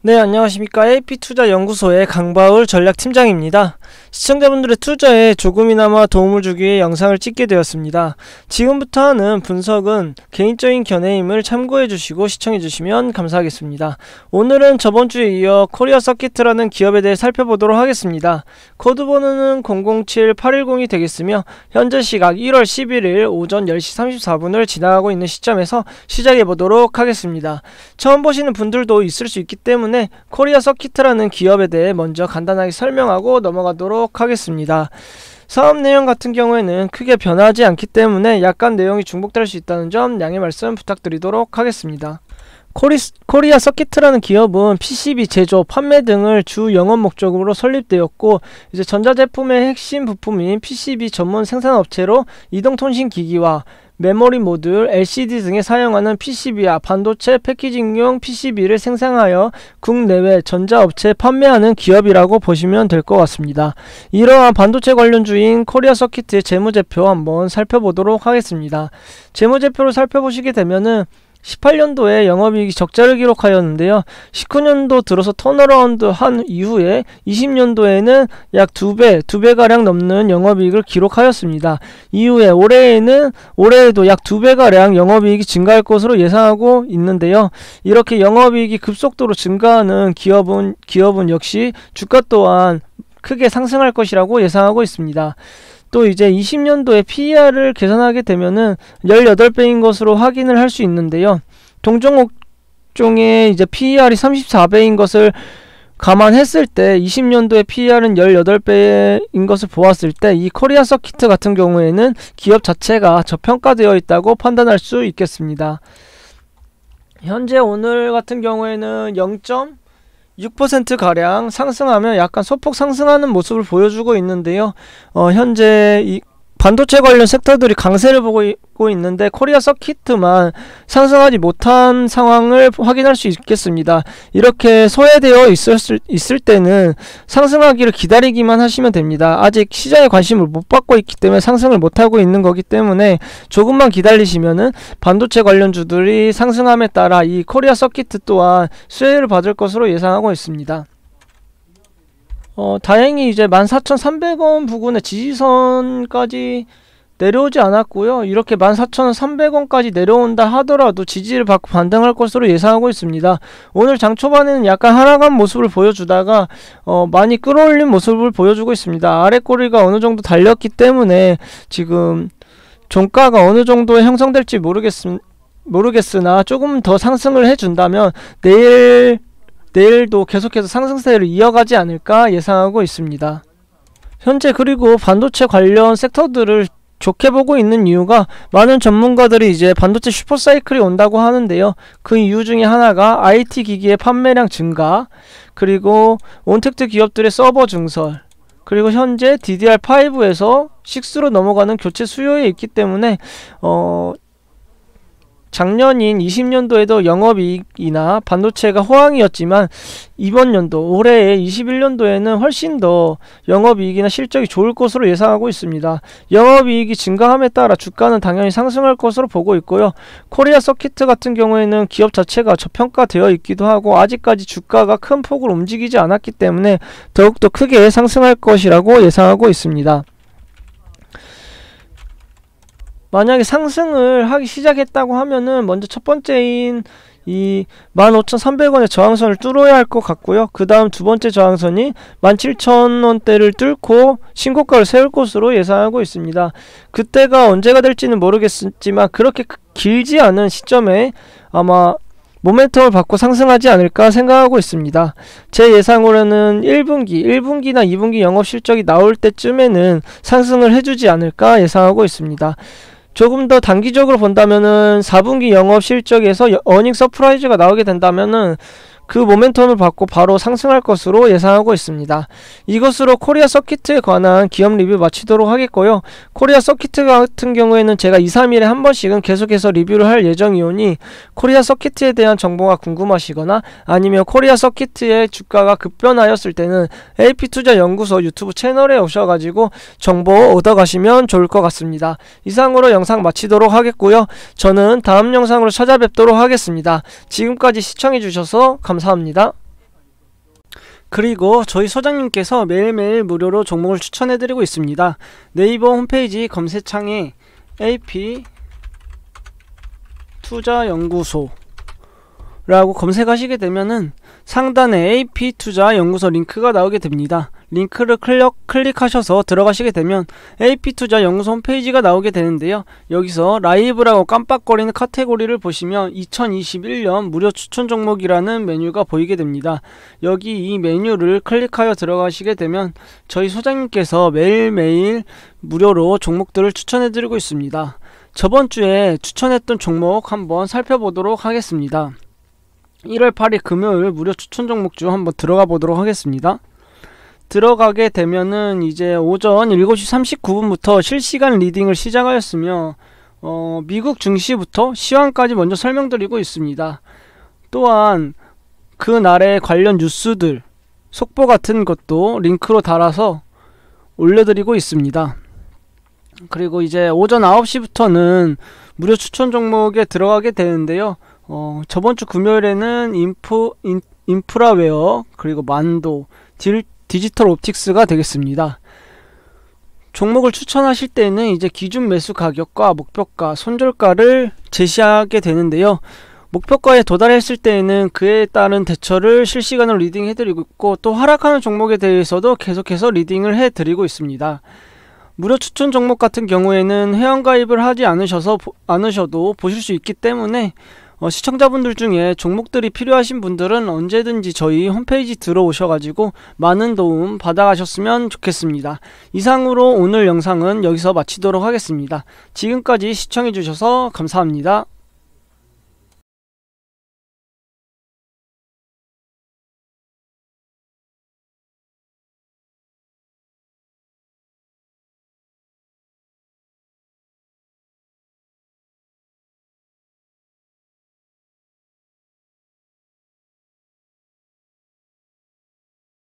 네, 안녕하십니까. AP투자연구소의 강바울 전략팀장입니다. 시청자분들의 투자에 조금이나마 도움을 주기 위해 영상을 찍게 되었습니다. 지금부터 하는 분석은 개인적인 견해임을 참고해 주시고 시청해 주시면 감사하겠습니다. 오늘은 저번 주에 이어 코리아 서킷이라는 기업에 대해 살펴보도록 하겠습니다. 코드 번호는 007810이 되겠으며 현재 시각 1월 11일 오전 10시 34분을 지나가고 있는 시점에서 시작해 보도록 하겠습니다. 처음 보시는 분들도 있을 수 있기 때문에 때문에 코리아 서킷이라는 기업에 대해 먼저 간단하게 설명하고 넘어가도록 하겠습니다. 사업 내용 같은 경우에는 크게 변하지 않기 때문에 약간 내용이 중복될 수 있다는 점 양해 말씀 부탁드리도록 하겠습니다. 코리아서키트라는 기업은 PCB 제조, 판매 등을 주 영업 목적으로 설립되었고 이제 전자제품의 핵심 부품인 PCB 전문 생산업체로 이동통신 기기와 메모리 모듈, LCD 등에 사용하는 PCB와 반도체 패키징용 PCB를 생산하여 국내외 전자업체에 판매하는 기업이라고 보시면 될 것 같습니다. 이러한 반도체 관련주인 코리아 서키트의 재무제표 한번 살펴보도록 하겠습니다. 재무제표를 살펴보시게 되면은 18년도에 영업이익이 적자를 기록하였는데요. 19년도 들어서 턴어라운드 한 이후에 20년도에는 약 두배두배가량 넘는 영업이익을 기록하였습니다. 이후에 올해에는 올해에도 약 두배가량 영업이익이 증가할 것으로 예상하고 있는데요. 이렇게 영업이익이 급속도로 증가하는 기업은 기업은 역시 주가 또한 크게 상승할 것이라고 예상하고 있습니다. 또 이제 20년도에 PER을 계산하게 되면은 18배인 것으로 확인을 할 수 있는데요. 동종업종의 이제 PER이 34배인 것을 감안했을 때 20년도에 PER은 18배인 것을 보았을 때 이 코리아 서키트 같은 경우에는 기업 자체가 저평가되어 있다고 판단할 수 있겠습니다. 현재 오늘 같은 경우에는 0. 6%가량 상승하며 약간 소폭 상승하는 모습을 보여주고 있는데요. 어, 현재 반도체 관련 섹터들이 강세를 보고 있는데 코리아 서킷만 상승하지 못한 상황을 확인할 수 있겠습니다. 이렇게 소외되어 있었을, 있을 때는 상승하기를 기다리기만 하시면 됩니다. 아직 시장의 관심을 못 받고 있기 때문에 상승을 못하고 있는 거기 때문에 조금만 기다리시면은 반도체 관련주들이 상승함에 따라 이 코리아 서킷 또한 수혜를 받을 것으로 예상하고 있습니다. 어, 다행히 이제 14,300원 부근에 지지선까지 내려오지 않았고요. 이렇게 14,300원까지 내려온다 하더라도 지지를 받고 반등할 것으로 예상하고 있습니다. 오늘 장 초반에는 약간 하락한 모습을 보여주다가 어, 많이 끌어올린 모습을 보여주고 있습니다. 아래 꼬리가 어느 정도 달렸기 때문에 지금 종가가 어느 정도 형성될지 모르겠, 모르겠으나 조금 더 상승을 해준다면 내일 내일도 계속해서 상승세를 이어가지 않을까 예상하고 있습니다. 현재 그리고 반도체 관련 섹터들을 좋게 보고 있는 이유가 많은 전문가들이 이제 반도체 슈퍼사이클이 온다고 하는데요. 그 이유 중에 하나가 IT 기기의 판매량 증가, 그리고 온택트 기업들의 서버 증설, 그리고 현재 DDR5에서 6로 넘어가는 교체 수요에 있기 때문에 어, 작년인 20년도에도 영업이익이나 반도체가 호황이었지만 이번 연도 올해의 21년도에는 훨씬 더 영업이익이나 실적이 좋을 것으로 예상하고 있습니다. 영업이익이 증가함에 따라 주가는 당연히 상승할 것으로 보고 있고요. 코리아 서킷 같은 경우에는 기업 자체가 저평가되어 있기도 하고 아직까지 주가가 큰 폭을 움직이지 않았기 때문에 더욱더 크게 상승할 것이라고 예상하고 있습니다. 만약에 상승을 하기 시작했다고 하면은 먼저 첫 번째인 이 15,300원의 저항선을 뚫어야 할 것 같고요. 그 다음 두 번째 저항선이 17,000원대를 뚫고 신고가를 세울 것으로 예상하고 있습니다. 그때가 언제가 될지는 모르겠지만 그렇게 길지 않은 시점에 아마 모멘텀을 받고 상승하지 않을까 생각하고 있습니다. 제 예상으로는 1분기, 1분기나 2분기 영업 실적이 나올 때쯤에는 상승을 해주지 않을까 예상하고 있습니다. 조금 더 단기적으로 본다면은 4분기 영업 실적에서 어닝 서프라이즈가 나오게 된다면은 그 모멘텀을 받고 바로 상승할 것으로 예상하고 있습니다. 이것으로 코리아 서킷에 관한 기업 리뷰 마치도록 하겠고요. 코리아 서킷 같은 경우에는 제가 2, 3일에 한 번씩은 계속해서 리뷰를 할 예정이오니 코리아 서킷에 대한 정보가 궁금하시거나 아니면 코리아 서킷의 주가가 급변하였을 때는 AP투자연구소 유튜브 채널에 오셔가지고 정보 얻어가시면 좋을 것 같습니다. 이상으로 영상 마치도록 하겠고요. 저는 다음 영상으로 찾아뵙도록 하겠습니다. 지금까지 시청해주셔서 감사합니다. 감사합니다. 그리고 저희 소장님께서 매일매일 무료로 종목을 추천해드리고 있습니다. 네이버 홈페이지 검색창에 AP 투자연구소 라고 검색하시게 되면은 상단에 AP 투자 연구소 링크가 나오게 됩니다. 링크를 클릭, 클릭하셔서 들어가시게 되면 AP 투자 연구소 홈페이지가 나오게 되는데요. 여기서 라이브라고 깜빡거리는 카테고리를 보시면 2021년 무료 추천 종목이라는 메뉴가 보이게 됩니다. 여기 이 메뉴를 클릭하여 들어가시게 되면 저희 소장님께서 매일매일 무료로 종목들을 추천해 드리고 있습니다. 저번 주에 추천했던 종목 한번 살펴보도록 하겠습니다. 1월 8일 금요일 무료 추천 종목주 한번 들어가 보도록 하겠습니다. 들어가게 되면은 이제 오전 7시 39분부터 실시간 리딩을 시작하였으며 어, 미국 증시부터 시황까지 먼저 설명드리고 있습니다. 또한 그 날의 관련 뉴스들 속보 같은 것도 링크로 달아서 올려드리고 있습니다. 그리고 이제 오전 9시부터는 무료 추천 종목에 들어가게 되는데요. 어, 저번 주 금요일에는 인프, 인, 인프라웨어 그리고 만도 딜, 디지털 옵틱스가 되겠습니다. 종목을 추천하실 때는 이제 기준 매수 가격과 목표가, 손절가를 제시하게 되는데요. 목표가에 도달했을 때에는 그에 따른 대처를 실시간으로 리딩해드리고 있고 또 하락하는 종목에 대해서도 계속해서 리딩을 해드리고 있습니다. 무료 추천 종목 같은 경우에는 회원가입을 하지 않으셔서 않으셔도 보실 수 있기 때문에 어, 시청자분들 중에 종목들이 필요하신 분들은 언제든지 저희 홈페이지 들어오셔가지고 많은 도움 받아가셨으면 좋겠습니다. 이상으로 오늘 영상은 여기서 마치도록 하겠습니다. 지금까지 시청해주셔서 감사합니다.